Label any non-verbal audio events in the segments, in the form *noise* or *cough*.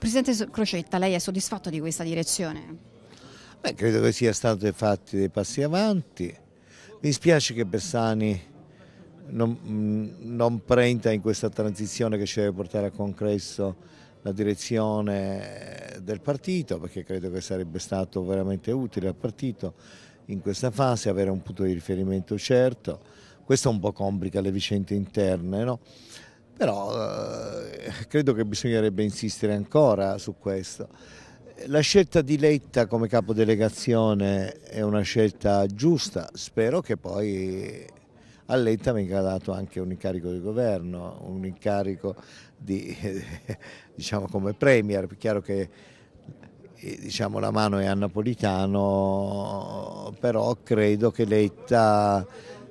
Presidente Crocetta, lei è soddisfatto di questa direzione? Beh, credo che sia stato fatti dei passi avanti. Mi spiace che Bersani non, mm, non prenda in questa transizione che ci deve portare al congresso la direzione del partito, perché credo che sarebbe stato veramente utile al partito in questa fase avere un punto di riferimento certo. Questo un po' complica le vicende interne, no? però eh, credo che bisognerebbe insistere ancora su questo. La scelta di Letta come capodelegazione è una scelta giusta, spero che poi a Letta venga dato anche un incarico di governo, un incarico di, eh, *laughs* diciamo come premier, è chiaro che eh, diciamo, la mano è a Napolitano, però credo che Letta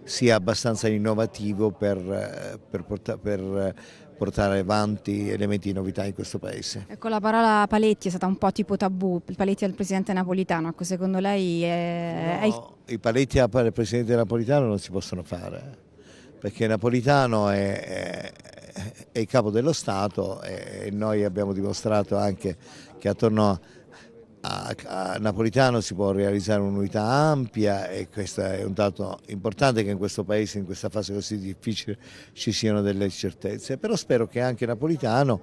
sia abbastanza innovativo per, per, porta, per portare avanti elementi di novità in questo Paese. Ecco, la parola paletti è stata un po' tipo tabù, il paletti al Presidente Napolitano, ecco, secondo lei è... No, è... i paletti al Presidente Napolitano non si possono fare, perché Napolitano è, è, è il capo dello Stato e noi abbiamo dimostrato anche che attorno a a, Napolitano si può realizzare un'unità ampia e questo è un dato importante che in questo paese, in questa fase così difficile, ci siano delle certezze. Però spero che anche Napolitano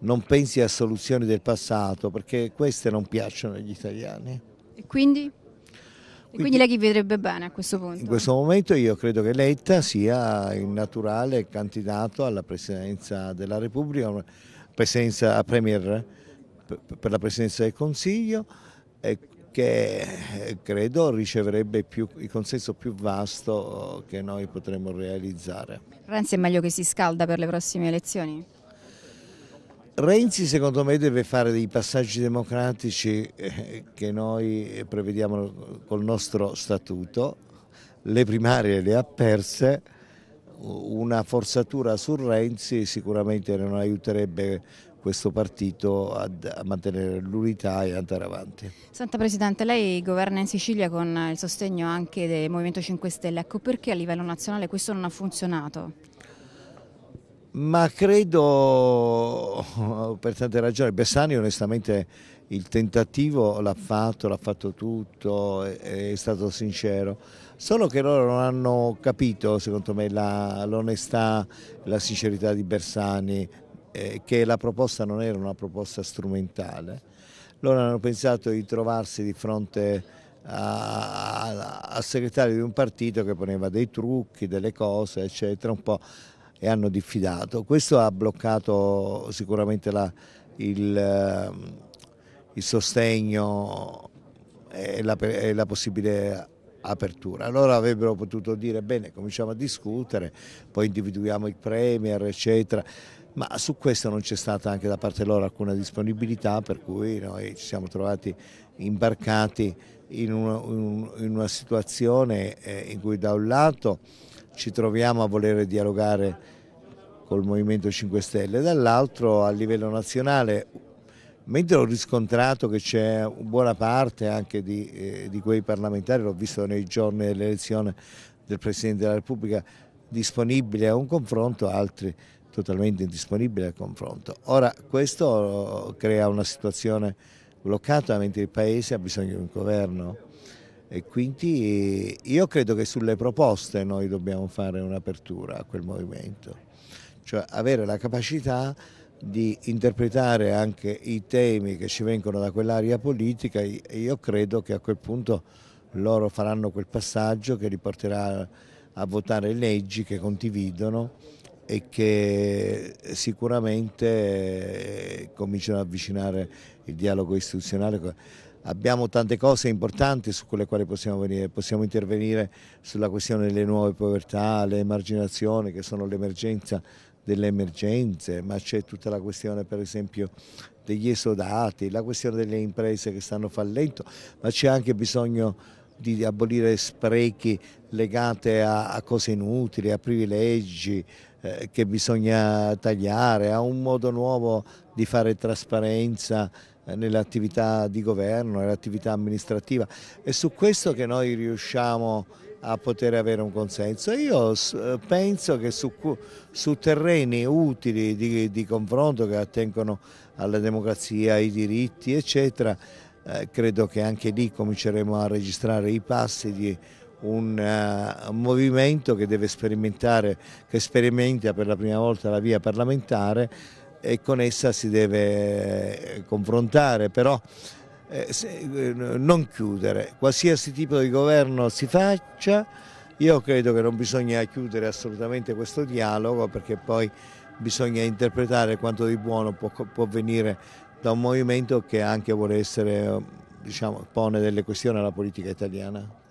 non pensi a soluzioni del passato perché queste non piacciono agli italiani. E quindi? E quindi, lei chi vedrebbe bene a questo punto? In questo momento io credo che Letta sia il naturale candidato alla presidenza della Repubblica, presidenza a Premier per la Presidenza del Consiglio eh, che eh, credo riceverebbe più, il consenso più vasto eh, che noi potremmo realizzare. Renzi è meglio che si scalda per le prossime elezioni? Renzi secondo me deve fare dei passaggi democratici che noi prevediamo col nostro statuto, le primarie le ha perse, una forzatura su Renzi sicuramente non aiuterebbe questo partito a, mantenere l'unità e andare avanti. Santa Presidente, lei governa in Sicilia con il sostegno anche del Movimento 5 Stelle, ecco perché a livello nazionale questo non ha funzionato? Ma credo *laughs* per tante ragioni, Bessani onestamente il tentativo l'ha fatto, l'ha fatto tutto, è, è stato sincero, solo che loro non hanno capito secondo me l'onestà, la, la sincerità di Bersani, eh, che la proposta non era una proposta strumentale. Loro hanno pensato di trovarsi di fronte al segretario di un partito che poneva dei trucchi, delle cose, eccetera, un po' e hanno diffidato. Questo ha bloccato sicuramente la, il, ehm, il, sostegno e la, e la possibile apertura. Allora avrebbero potuto dire bene, cominciamo a discutere, poi individuiamo il Premier, eccetera ma su questo non c'è stata anche da parte loro alcuna disponibilità per cui noi ci siamo trovati imbarcati in una, in una situazione eh, in cui da un lato ci troviamo a volere dialogare col Movimento 5 Stelle, dall'altro a livello nazionale Mentre ho riscontrato che c'è buona parte anche di, eh, di, quei parlamentari, l'ho visto nei giorni dell'elezione del Presidente della Repubblica, disponibile a un confronto, altri totalmente indisponibile al confronto. Ora questo crea una situazione bloccata mentre il Paese ha bisogno di un governo e quindi io credo che sulle proposte noi dobbiamo fare un'apertura a quel movimento, cioè avere la capacità di interpretare anche i temi che ci vengono da quell'area politica e io credo che a quel punto loro faranno quel passaggio che li porterà a votare leggi che condividono e che sicuramente eh, cominciano ad avvicinare il dialogo istituzionale. Abbiamo tante cose importanti su quelle quali possiamo, venire. possiamo intervenire sulla questione delle nuove povertà, le emarginazioni che sono l'emergenza delle emergenze, ma c'è tutta la questione per esempio degli esodati, la questione delle imprese che stanno fallendo, ma c'è anche bisogno di abolire sprechi legati a, a cose inutili, a privilegi, eh, che bisogna tagliare, a un modo nuovo di fare trasparenza eh, nell'attività di governo, nell'attività amministrativa. È su questo che noi riusciamo a poter avere un consenso. Io eh, penso che su, su terreni utili di, di, confronto che attengono alla democrazia, ai diritti, eccetera, eh, credo che anche lì cominceremo a registrare i passi di un, uh, movimento che deve sperimentare, che sperimenta per la prima volta la via parlamentare e con essa si deve eh, confrontare, però eh, se, eh, non chiudere. Qualsiasi tipo di governo si faccia, io credo che non bisogna chiudere assolutamente questo dialogo perché poi bisogna interpretare quanto di buono può, può venire da un movimento che anche vuole essere, diciamo, pone delle questioni alla politica italiana.